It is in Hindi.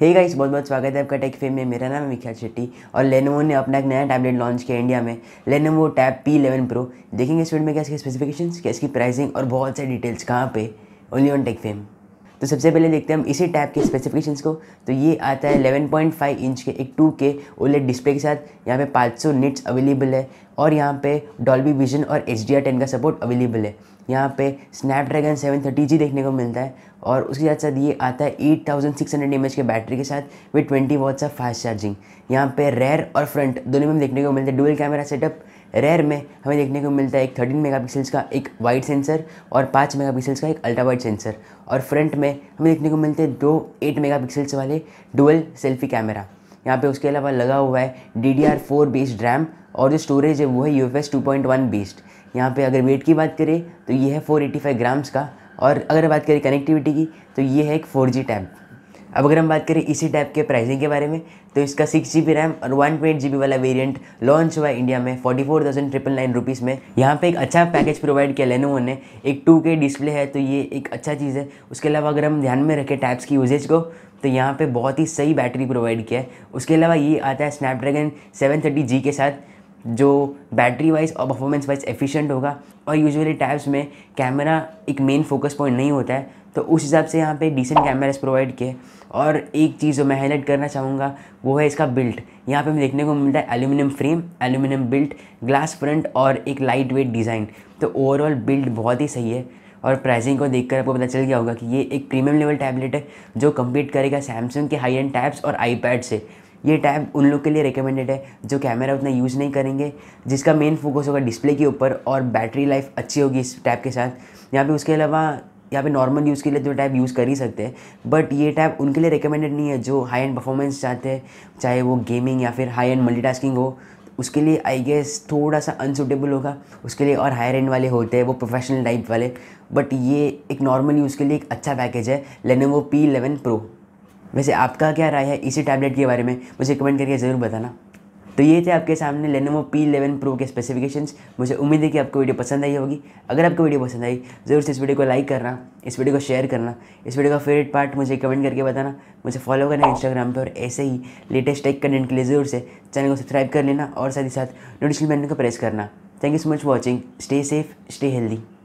हे गाइस बहुत बहुत स्वागत है आपका टेक फेम में मेरा नाम है विख्यात शेट्टी और लेनोवो ने अपना एक नया टैबलेट लॉन्च किया इंडिया में Lenovo Tab P eleven Pro देखेंगे इस वीडियो में क्या इसकी स्पेसिफिकेशंस क्या इसकी प्राइसिंग और बहुत सारी डिटेल्स कहाँ पे ओनली ऑन टेक फेम तो सबसे पहले देखते हैं हम इसी टैब के स्पेसिफिकेशंस को तो ये आता है 11.5 इंच के एक 2K के ओलेट डिस्प्ले के साथ यहाँ पे 500 निट्स अवेलेबल है और यहाँ पे डॉल्बी विजन और एच डी का सपोर्ट अवेलेबल है यहाँ पे स्नैपड्रैगन सेवन थर्टी जी देखने को मिलता है और उसके साथ साथ ये आता है eight thousand six hundred M H के बैटरी के साथ with twenty watts of fast charging यहाँ पे रेयर और फ्रंट दोनों में देखने को मिलता है डुअल कैमरा सेटअप रेयर में हमें देखने को मिलता है एक थर्टीन मेगा का एक वाइड सेंसर और पाँच मेगा का एक अल्ट्रा वाइड सेंसर और फ्रंट में हमें देखने को मिलते हैं दो एट मेगा वाले डुअल सेल्फी कैमरा यहाँ पे उसके अलावा लगा हुआ है D D R four based RAM और जो स्टोरेज है वो है U F S two point one based यहाँ पे अगर वेट की बात करें तो ये है फोर एटी फाइव ग्राम्स का और अगर बात करें कनेक्टिविटी की तो ये है एक फोर जी टैब अब अगर हम बात करें इसी टाइप के प्राइसिंग के बारे में तो इसका सिक्स जी बी रैम और वन ट्वेंट जी बी वाला वेरिएंट लॉन्च हुआ है इंडिया में forty four thousand triple nine rupees में यहाँ पे एक अच्छा पैकेज प्रोवाइड किया लेनोवो ने एक टू के डिस्प्ले है तो ये एक अच्छा चीज़ है उसके अलावा अगर हम ध्यान में रखें टैप्स की यूजेज को तो यहाँ पे बहुत ही सही बैटरी प्रोवाइड किया है उसके अलावा ये आता है स्नैपड्रैगन सेवन थर्टी जी के साथ जो बैटरी वाइज और परफॉर्मेंस वाइज एफिशिएंट होगा और यूजुअली टैब्स में कैमरा एक मेन फोकस पॉइंट नहीं होता है तो उस हिसाब से यहाँ पे डिसेंट कैमराज प्रोवाइड किए और एक चीज़ जो मैं हाईलाइट करना चाहूँगा वो है इसका बिल्ट यहाँ पे हमें देखने को मिलता है aluminium frame aluminium built glass front और एक लाइट वेट डिज़ाइन तो ओवरऑल बिल्ट बहुत ही सही है और प्राइसिंग को देखकर आपको पता चल गया होगा कि ये एक प्रीमियम लेवल टैबलेट है जो कम्पीट करेगा सैमसंग के हाई एंड टैब्स और आईपैड से ये टैब उन लोग के लिए रिकमेंडेड है जो कैमरा उतना यूज़ नहीं करेंगे जिसका मेन फोकस होगा डिस्प्ले के ऊपर और बैटरी लाइफ अच्छी होगी इस टैब के साथ यहाँ पे उसके अलावा यहाँ पे नॉर्मल यूज़ के लिए तो टैब यूज़ कर ही सकते हैं बट ये टैब उनके लिए रिकमेंडेड नहीं है जो हाई एंड परफॉर्मेंस चाहते हैं चाहे वो गेमिंग या फिर हाई एंड मल्टीटास्किंग हो उसके लिए आई गेस थोड़ा सा अनसूटेबल होगा उसके लिए और हायर एंड वाले होते हैं वो प्रोफेशनल टाइप वाले बट ये एक नॉर्मल यूज़ के लिए एक अच्छा पैकेज है वो पी इलेवन प्रो वैसे आपका क्या राय है इसी टैबलेट के बारे में मुझे कमेंट करके ज़रूर बताना तो ये थे आपके सामने लेनोवो पी इलेवन प्रो के स्पेसिफिकेशंस मुझे उम्मीद है कि आपको वीडियो पसंद आई होगी अगर आपको वीडियो पसंद आई ज़रूर से इस वीडियो को लाइक करना इस वीडियो को शेयर करना इस वीडियो का फेवरेट पार्ट मुझे कमेंट करके बताना मुझे फॉलो करना इंस्टाग्राम पर और ऐसे ही लेटेस्ट टेक कंटेंट के लिए ज़रूर से चैनल को सब्सक्राइब कर लेना और साथ ही साथ नोटिफिकेशन बैन को प्रेस करना thank you so much watching stay safe stay healthy